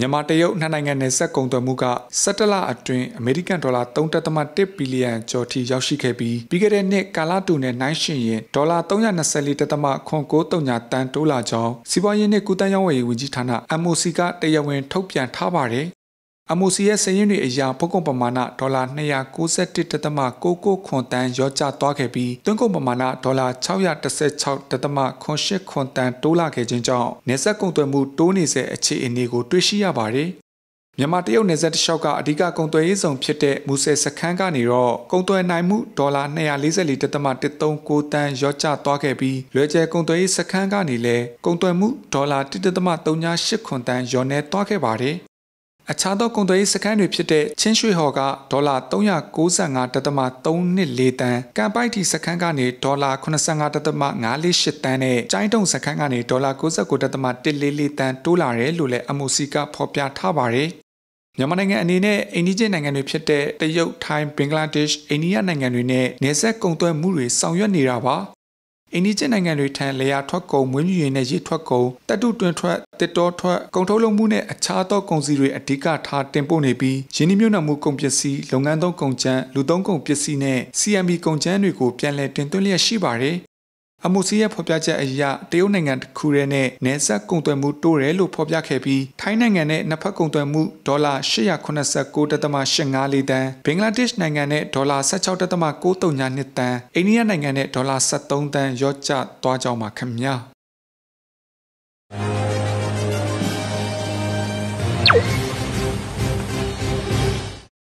မြန်မာတရုတ်နှစ်နိုင်ငံနယ်စပ်ကုန်သွယ်မှုက17လအတွင်းအမေရိကန်ဒေါ်လာ3.1ဘီလီယံကျော်ထိရောက်ရှိခဲ့ပြီးပြီးခဲ့တဲ့နှစ်ကာလတူနဲ့နှိုင်းယှဉ်ရင်ဒေါ်လာ324.93တန်တိုးလာကြောင်းစီးပွားရေးနှင့်ကုသရေးဝန်ကြီးဌာန MOC ကတရားဝင်ထုတ်ပြန်ထားပါတယ်။ MOC ရဲ့စည်ရင်းတွေအရာပုဂ္ဂိုလ်ပမာဏဒေါ်လာ291.669တန်ရောကျသွားခဲ့ပြီးသွင်းကုန်ပမာဏဒေါ်လာ616.88တန်တိုးလာခဲ့ခြင်းကြောင့်နေဆက်ကုန်သွယ်မှုတိုးနေစေအခြေအနေကိုတွေ့ရှိရပါတယ်။မြန်မာတရုတ်နယ်စပ်တလျှောက်ကအဓိကကုန်သွယ်ရေးဆောင်ဖြစ်တဲ့မူဆယ်စခန်းကနေတော့ကုန်သွယ်နိုင်မှုဒေါ်လာ244.139တန်ရောကျသွားခဲ့ပြီးလွယ်ကျယ်ကုန်သွယ်ရေးစခန်းကနေလည်းကုန်သွယ်မှုဒေါ်လာ1.389တန်ရောင်းနေသွားခဲ့ပါတယ်အခြားသောကုန်သွယ်ရေးစခန်းတွေဖြစ်တဲ့ချင်းရွှေဟော်ကဒေါ်လာ395.324တန်၊ကန်ပိုက်တီစခန်းကနေဒေါ်လာ85.548တန်နဲ့ကျိုင်းတုံစခန်းကနေဒေါ်လာ99.144တန်တိုးလာတယ်လို့လည်း MOC ကဖော်ပြထားပါတယ်။မြန်မာနိုင်ငံအနေနဲ့အိန္ဒိယနိုင်ငံတွေဖြစ်တဲ့တရုတ်၊ထိုင်း၊ဘင်္ဂလားဒေ့ရှ်၊အိန္ဒိယနိုင်ငံတွေနဲ့နယ်စပ်ကုန်သွယ်မှုတွေဆောင်ရွက်နေတာပါ။အိန္ဒိချင်းနိုင်ငံတွေထံလေယာထွက်ကုန်မွေးမြူရေးနဲ့ရေထွက်ကုန်တပ်တုတွင်ထွက်တစ်တောထွက်ကုန်ထုတ်လုပ်မှုနဲ့အခြားသောကုန်စည်တွေအဓိကထားတင်ပို့နေပြီးရင်းနှီးမြှုပ်နှံမှုကုန်ပစ္စည်းလုပ်ငန်းသုံးကုန်ကြမ်းလူသုံးကုန်ပစ္စည်းနဲ့ CMB ကုန်ကြမ်းတွေကိုပြန်လည်တင်သွင်းလျက်ရှိပါတယ်အမှုစီရဲ့ဖော်ပြချက်အရတရုတ်နိုင်ငံတစ်ခုရဲနဲ့နယ်စပ်ကုန်သွယ်မှုတိုးတယ်လို့ဖော်ပြခဲ့ပြီးထိုင်းနိုင်ငံနဲ့နှစ်ဖက်ကုန်သွယ်မှုဒေါ်လာ889.85လေးတန်ဘင်္ဂလားဒေ့ရှ်နိုင်ငံနဲ့ဒေါ်လာ16.93တန်အိန္ဒိယနိုင်ငံနဲ့ဒေါ်လာ73တန်ရော့ကျသွားကြောင်းပါခင်ဗျာ။